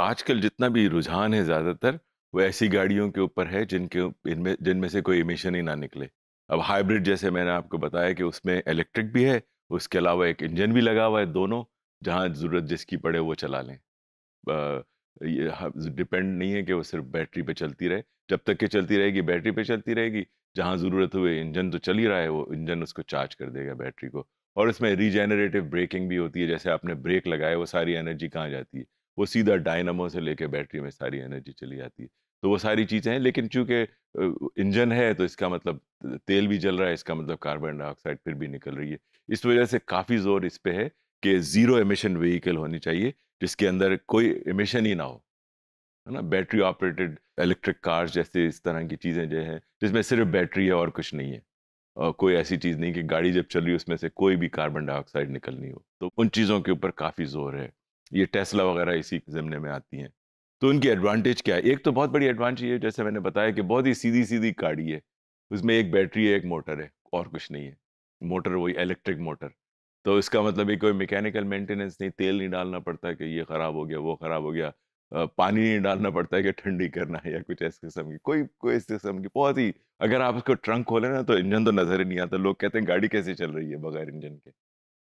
आजकल जितना भी रुझान है ज़्यादातर वो ऐसी गाड़ियों के ऊपर है जिनके इनमें जिनमें से कोई इमिशन ही ना निकले अब हाइब्रिड जैसे मैंने आपको बताया कि उसमें इलेक्ट्रिक भी है उसके अलावा एक इंजन भी लगा हुआ है दोनों जहाँ ज़रूरत जिसकी पड़े वो चला लें ये डिपेंड नहीं है कि वो सिर्फ बैटरी पे चलती रहे जब तक कि चलती रहेगी बैटरी पे चलती रहेगी जहाँ ज़रूरत हुए इंजन तो चल ही रहा है वो इंजन उसको चार्ज कर देगा बैटरी को और इसमें रीजेनरेटिव ब्रेकिंग भी होती है जैसे आपने ब्रेक लगाए वो सारी एनर्जी कहाँ जाती है वो सीधा डायनामो से लेके बैटरी में सारी एनर्जी चली जाती है तो वो सारी चीज़ें हैं लेकिन चूंकि इंजन है तो इसका मतलब तेल भी जल रहा है इसका मतलब कार्बन डाइऑक्साइड फिर भी निकल रही है इस वजह से काफ़ी जोर इस पर है कि ज़ीरो एमिशन व्हीकल होनी चाहिए जिसके अंदर कोई एमिशन ही ना हो है ना बैटरी ऑपरेटेड इलेक्ट्रिक कार्स जैसे इस तरह की चीज़ें जो हैं जिसमें सिर्फ बैटरी है और कुछ नहीं है और कोई ऐसी चीज़ नहीं कि गाड़ी जब चल रही है उसमें से कोई भी कार्बन डाइऑक्साइड निकलनी हो तो उन चीज़ों के ऊपर काफ़ी जोर है ये टेस्ला वगैरह इसी ज़मने में आती हैं तो उनकी एडवांटेज क्या है एक तो बहुत बड़ी एडवांटेज है जैसे मैंने बताया कि बहुत ही सीधी सीधी गाड़ी है उसमें एक बैटरी है एक मोटर है और कुछ नहीं है मोटर वही इलेक्ट्रिक मोटर तो इसका मतलब ये कोई मैकेनिकल मेंटेनेंस नहीं तेल नहीं डालना पड़ता कि ये ख़राब हो गया वो ख़राब हो गया पानी नहीं डालना पड़ता है कि ठंडी करना है या कुछ ऐसे किस्म की कोई कोई इस किस्म की बहुत ही अगर आप इसको ट्रंक खोले ना तो इंजन तो नज़र ही नहीं आता लोग कहते हैं गाड़ी कैसे चल रही है बगैर इंजन के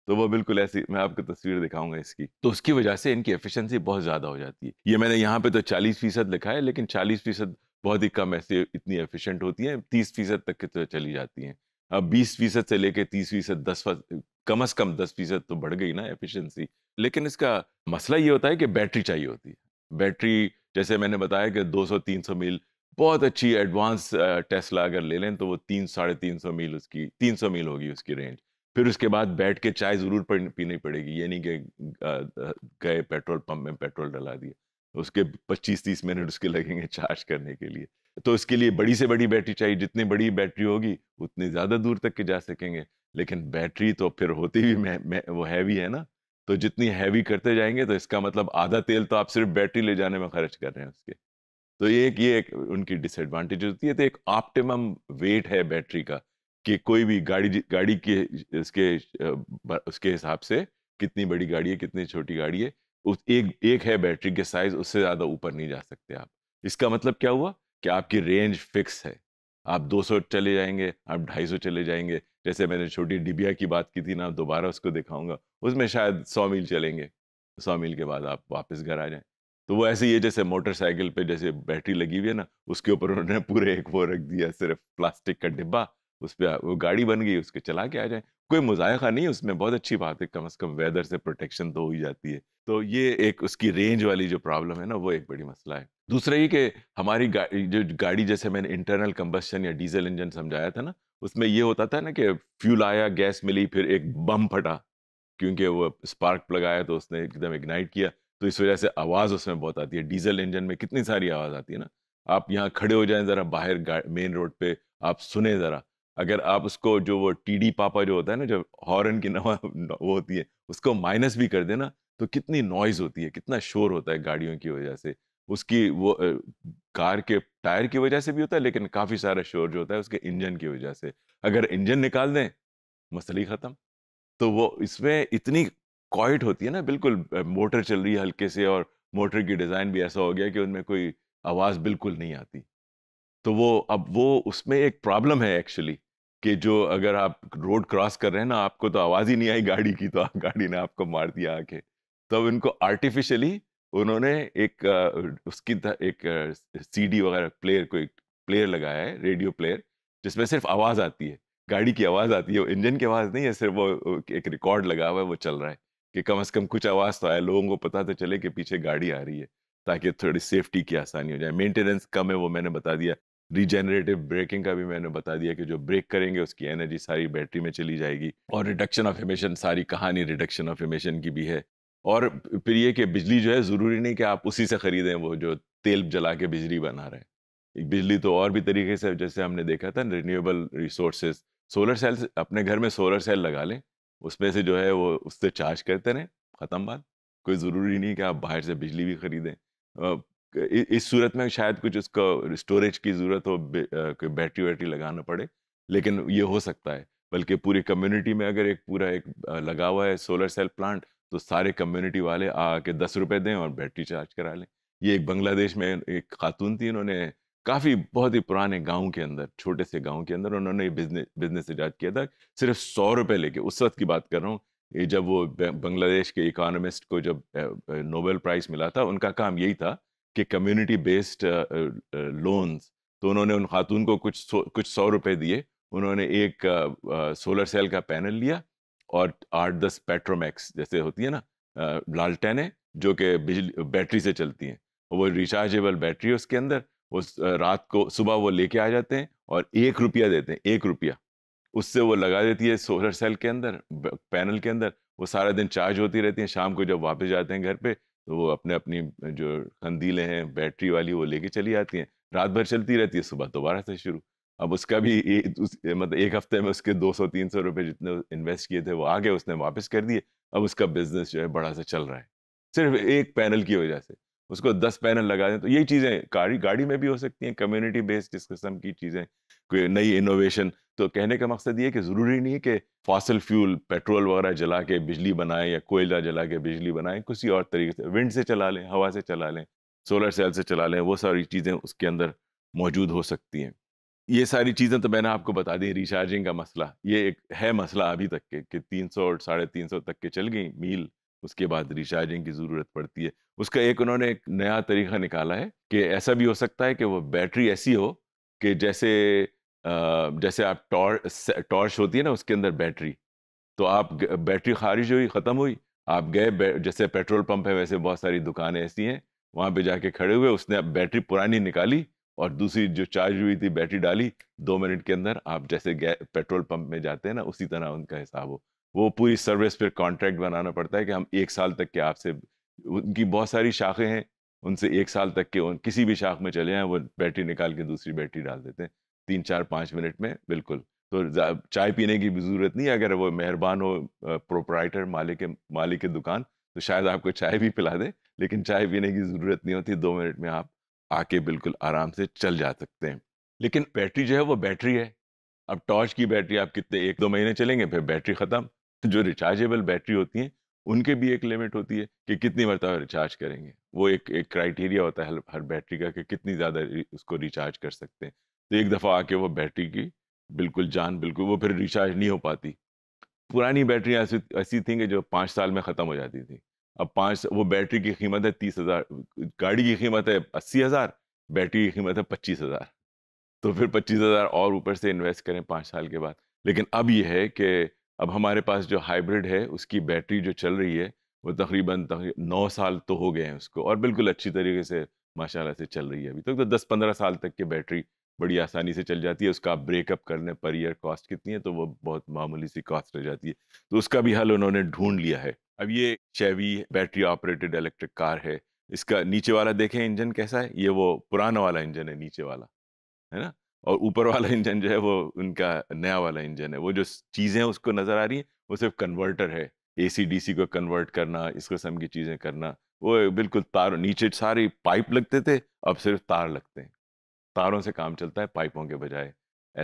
तो वो बिल्कुल ऐसी मैं आपको तस्वीर दिखाऊंगा इसकी तो उसकी वजह से इनकी एफिशिएंसी बहुत ज़्यादा हो जाती है ये मैंने यहाँ पे तो 40 फीसद लिखा है लेकिन 40 फीसद बहुत ही कम ऐसे इतनी एफिशिएंट होती है तीस फीसद तक की तो चली जाती हैं अब बीस फीसद से लेके तीस फीसद दस कम अज़ कम दस फीसद तो बढ़ गई ना एफिशियंसी लेकिन इसका मसला ये होता है कि बैटरी चाहिए होती है बैटरी जैसे मैंने बताया कि तीन सौ मील बहुत अच्छी एडवांस टेस्ला अगर ले लें तो वो तीन साढ़े तीन सौ मील उसकी तीन सौ मील होगी उसकी रेंज फिर उसके बाद बैठ के चाय जरूर पीनी पड़ेगी ये नहीं कि गए पेट्रोल पंप में पेट्रोल डला दिया उसके 25-30 मिनट उसके लगेंगे चार्ज करने के लिए तो इसके लिए बड़ी से बड़ी बैटरी चाहिए जितनी बड़ी बैटरी होगी उतनी ज़्यादा दूर तक के जा सकेंगे लेकिन बैटरी तो फिर होती भी मैं, मैं, वो हैवी है ना तो जितनी हैवी करते जाएंगे तो इसका मतलब आधा तेल तो आप सिर्फ बैटरी ले जाने में खर्च कर रहे हैं उसके तो ये एक ये एक उनकी डिसएडवांटेज होती है तो एक ऑप्टिमम वेट है बैटरी का कि कोई भी गाड़ी गाड़ी के इसके उसके हिसाब से कितनी बड़ी गाड़ी है कितनी छोटी गाड़ी है उस एक एक है बैटरी के साइज उससे ज़्यादा ऊपर नहीं जा सकते आप इसका मतलब क्या हुआ कि आपकी रेंज फिक्स है आप 200 चले जाएंगे आप 250 चले जाएंगे जैसे मैंने छोटी डिबिया की बात की थी ना दोबारा उसको दिखाऊंगा उसमें शायद 100 मील चलेंगे 100 मील के बाद आप वापस घर आ जाएं तो वो ऐसे ही है जैसे मोटरसाइकिल पे जैसे बैटरी लगी हुई है ना उसके ऊपर उन्होंने पूरे एक वो रख दिया सिर्फ प्लास्टिक का डिब्बा उस पर वो गाड़ी बन गई उसके चला के आ जाए कोई मुजायका नहीं है उसमें बहुत अच्छी बात है कम अज़ कम वेदर से प्रोटेक्शन तो हो ही जाती है तो ये एक उसकी रेंज वाली जो प्रॉब्लम है ना वो एक बड़ी मसला है दूसरा ये कि हमारी गाड़ी जो गाड़ी जैसे मैंने इंटरनल कम्बस्शन या डीजल इंजन समझाया था ना उसमें ये होता था ना कि फ्यूल आया गैस मिली फिर एक बम फटा क्योंकि वो स्पार्क प्लग आया तो उसने एकदम इग्नाइट किया तो इस वजह से आवाज़ उसमें बहुत आती है डीजल इंजन में कितनी सारी आवाज़ आती है ना आप यहाँ खड़े हो जाएं ज़रा बाहर मेन रोड पे आप सुने ज़रा अगर आप उसको जो वो टीडी पापा जो होता है ना जब हॉर्न की नवा वो होती है उसको माइनस भी कर देना तो कितनी नॉइज़ होती है कितना शोर होता है गाड़ियों की वजह से उसकी वो कार के टायर की वजह से भी होता है लेकिन काफ़ी सारा शोर जो होता है उसके इंजन की वजह से अगर इंजन निकाल दें मसली ख़त्म तो वो इसमें इतनी क्वाइट होती है ना बिल्कुल मोटर चल रही है हल्के से और मोटर की डिज़ाइन भी ऐसा हो गया कि उनमें कोई आवाज़ बिल्कुल नहीं आती तो वो अब वो उसमें एक प्रॉब्लम है एक्चुअली कि जो अगर आप रोड क्रॉस कर रहे हैं ना आपको तो आवाज़ ही नहीं आई गाड़ी की तो गाड़ी ने आपको मार दिया आके तब अब इनको आर्टिफिशियली उन्होंने एक उसकी एक सीडी वगैरह प्लेयर को एक प्लेयर लगाया है रेडियो प्लेयर जिसमें सिर्फ आवाज़ आती है गाड़ी की आवाज़ आती है इंजन की आवाज़ नहीं है सिर्फ वो एक रिकॉर्ड लगा हुआ है वो चल रहा है कि कम अज़ कम कुछ आवाज़ तो आए लोगों को पता तो चले कि पीछे गाड़ी आ रही है ताकि थोड़ी सेफ्टी की आसानी हो जाए मेंटेनेंस कम है वो मैंने बता दिया रिजेनरेटिव ब्रेकिंग का भी मैंने बता दिया कि जो ब्रेक करेंगे उसकी एनर्जी सारी बैटरी में चली जाएगी और रिडक्शन ऑफ एमिशन सारी कहानी रिडक्शन ऑफ एमिशन की भी है और फिर ये कि बिजली जो है ज़रूरी नहीं कि आप उसी से ख़रीदें वो जो तेल जला के बिजली बना रहे हैं बिजली तो और भी तरीके से जैसे हमने देखा था रिन्यूएबल रिसोर्सेज सोलर सेल अपने घर में सोलर सेल लगा लें उसमें से जो है वो उससे चार्ज करते रहें ख़त्म बात कोई ज़रूरी नहीं कि आप बाहर से बिजली भी ख़रीदें इस सूरत में शायद कुछ उसको स्टोरेज की ज़रूरत हो कोई बैटरी वैटरी लगाना पड़े लेकिन ये हो सकता है बल्कि पूरी कम्युनिटी में अगर एक पूरा एक लगा हुआ है सोलर सेल प्लांट तो सारे कम्युनिटी वाले आके दस रुपये दें और बैटरी चार्ज करा लें ये एक बांग्लादेश में एक खातून थी इन्होंने काफ़ी बहुत ही पुराने गांव के अंदर छोटे से गांव के अंदर उन्होंने ये बिजनेस बिजनेस ईजाद किया था सिर्फ सौ रुपये लेके उस वक्त की बात कर रहा हूँ जब वो बांग्लादेश के इकोनॉमिस्ट को जब नोबेल प्राइज़ मिला था उनका काम यही था के कम्युनिटी बेस्ड लोन्स तो उन्होंने उन खातून को कुछ सौ, कुछ सौ रुपए दिए उन्होंने एक आ, आ, सोलर सेल का पैनल लिया और आठ दस पेट्रोमैक्स जैसे होती है ना लालटेने जो कि बिजली बैटरी से चलती हैं वो रिचार्जेबल बैटरी है उसके अंदर उस रात को सुबह वो लेके आ जाते हैं और एक रुपया देते हैं एक रुपया उससे वो लगा देती है सोलर सेल के अंदर पैनल के अंदर वो सारा दिन चार्ज होती रहती है शाम को जब वापस जाते हैं घर पे तो वो अपने अपनी जो कंदीलें हैं बैटरी वाली वो लेके चली आती हैं रात भर चलती रहती है सुबह दोबारा से शुरू अब उसका भी ए, उस, मतलब एक हफ्ते में उसके 200-300 सौ रुपये जितने इन्वेस्ट किए थे वो आ गए उसने वापस कर दिए अब उसका बिजनेस जो है बड़ा सा चल रहा है सिर्फ एक पैनल की वजह से उसको दस पैनल लगा दें तो यही चीज़ें गाड़ी गाड़ी में भी हो सकती हैं कम्युनिटी बेस्ड इस किस्म की चीज़ें कोई नई इनोवेशन तो कहने का मकसद ये कि ज़रूरी नहीं है कि फासिल फ्यूल पेट्रोल वगैरह जला के बिजली बनाएं या कोयला जला के बिजली बनाएं किसी और तरीके से विंड से चला लें हवा से चला लें सोलर सेल से चला लें वो सारी चीज़ें उसके अंदर मौजूद हो सकती हैं ये सारी चीज़ें तो मैंने आपको बता दी रिचार्जिंग का मसला ये एक है मसला अभी तक के कि तीन सौ साढ़े तीन सौ तक के चल गई मील उसके बाद रिचार्जिंग की ज़रूरत पड़ती है उसका एक उन्होंने एक नया तरीका निकाला है कि ऐसा भी हो सकता है कि वो बैटरी ऐसी हो कि जैसे जैसे आप टॉर टॉर्च होती है ना उसके अंदर बैटरी तो आप बैटरी खारिज हुई ख़त्म हुई आप गए जैसे पेट्रोल पंप है वैसे बहुत सारी दुकानें ऐसी हैं वहाँ पे जाके खड़े हुए उसने बैटरी पुरानी निकाली और दूसरी जो चार्ज हुई थी बैटरी डाली दो मिनट के अंदर आप जैसे पेट्रोल पंप में जाते हैं ना उसी तरह उनका हिसाब हो वो पूरी सर्विस पर कॉन्ट्रैक्ट बनाना पड़ता है कि हम एक साल तक के आपसे उनकी बहुत सारी शाखें हैं उनसे एक साल तक के उन किसी भी शाख में चले जाएँ वो बैटरी निकाल के दूसरी बैटरी डाल देते हैं तीन चार पाँच मिनट में बिल्कुल तो चाय पीने की भी ज़रूरत नहीं है अगर वो मेहरबान हो प्रोपराइटर मालिक मालिक की दुकान तो शायद आपको चाय भी पिला दे लेकिन चाय पीने की ज़रूरत नहीं होती दो मिनट में आप आके बिल्कुल आराम से चल जा सकते हैं लेकिन बैटरी जो है वो बैटरी है अब टॉर्च की बैटरी आप कितने एक दो महीने चलेंगे फिर बैटरी ख़त्म जो रिचार्जेबल बैटरी होती हैं उनके भी एक लिमिट होती है कि कितनी मरतब रिचार्ज करेंगे वो एक एक क्राइटेरिया होता है हर बैटरी का कि कितनी ज़्यादा उसको रिचार्ज कर सकते हैं तो एक दफ़ा आके वो बैटरी की बिल्कुल जान बिल्कुल वो फिर रिचार्ज नहीं हो पाती पुरानी बैटरियाँ ऐसी ऐसी थी कि जो पाँच साल में ख़त्म हो जाती थी अब पाँच वो बैटरी की कीमत है तीस हज़ार गाड़ी की कीमत है अस्सी हज़ार बैटरी की कीमत है पच्चीस हज़ार तो फिर पच्चीस हज़ार और ऊपर से इन्वेस्ट करें पाँच साल के बाद लेकिन अब ये है कि अब हमारे पास जो हाइब्रिड है उसकी बैटरी जो चल रही है वो तकरीबन नौ साल तो हो गए हैं उसको और बिल्कुल अच्छी तरीके से माशाला से चल रही है अभी तक तो दस पंद्रह साल तक की बैटरी बड़ी आसानी से चल जाती है उसका आप ब्रेकअप करने पर ईयर कॉस्ट कितनी है तो वो बहुत मामूली सी कॉस्ट रह जाती है तो उसका भी हल उन्होंने ढूंढ लिया है अब ये Chevy battery operated electric car है इसका नीचे वाला देखें इंजन कैसा है ये वो पुराना वाला इंजन है नीचे वाला है ना और ऊपर वाला इंजन जो है वो उनका नया वाला इंजन है वो जो चीज़ें उसको नज़र आ रही हैं वो सिर्फ कन्वर्टर है ए सी डी सी को कन्वर्ट करना इस किस्म की चीज़ें करना वो बिल्कुल तार नीचे सारे पाइप लगते थे अब सिर्फ तार लगते हैं तारों से काम चलता है पाइपों के बजाय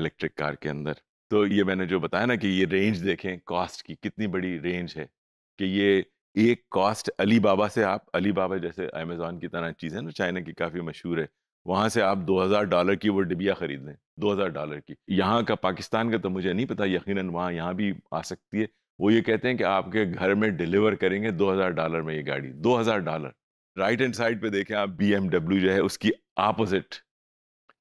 इलेक्ट्रिक कार के अंदर तो ये मैंने जो बताया ना कि ये रेंज देखें कॉस्ट की कितनी बड़ी रेंज है कि ये एक कॉस्ट अली बाबा से आप अली बाबा जैसे अमेजोन की तरह चीज़ है ना चाइना की काफ़ी मशहूर है वहाँ से आप 2000 डॉलर की वो डिबिया ख़रीद लें 2000 डॉलर की यहाँ का पाकिस्तान का तो मुझे नहीं पता यकीन वहाँ यहाँ भी आ सकती है वो ये कहते हैं कि आपके घर में डिलीवर करेंगे 2000 डॉलर में ये गाड़ी 2000 डॉलर राइट हैंड साइड पे देखें आप बी जो है उसकी अपोजिट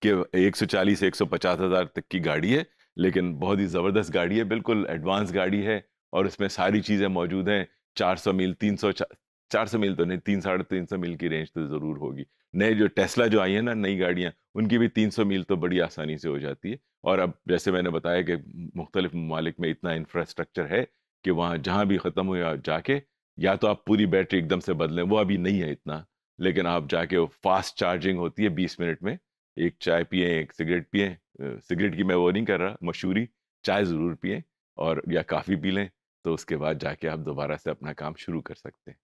कि 140 से 150 हज़ार तक की गाड़ी है लेकिन बहुत ही ज़बरदस्त गाड़ी है बिल्कुल एडवांस गाड़ी है और इसमें सारी चीज़ें मौजूद हैं 400 मील 300 400 मील तो नहीं तीन साढ़े तीन सौ मील की रेंज तो ज़रूर होगी नए जो टेस्ला जो आई है ना नई गाड़ियाँ उनकी भी 300 मील तो बड़ी आसानी से हो जाती है और अब जैसे मैंने बताया कि मुख्तलिफ ममालिक में इतना इंफ्रास्ट्रक्चर है कि वहाँ जहाँ भी ख़त्म आप जाके या तो आप पूरी बैटरी एकदम से बदलें वो अभी नहीं है इतना लेकिन आप जाके वो फास्ट चार्जिंग होती है बीस मिनट में एक चाय पिए एक सिगरेट पिए सिगरेट की मैं वो नहीं कर रहा मशहूरी चाय ज़रूर पिए और या काफ़ी पी लें तो उसके बाद जाके आप दोबारा से अपना काम शुरू कर सकते हैं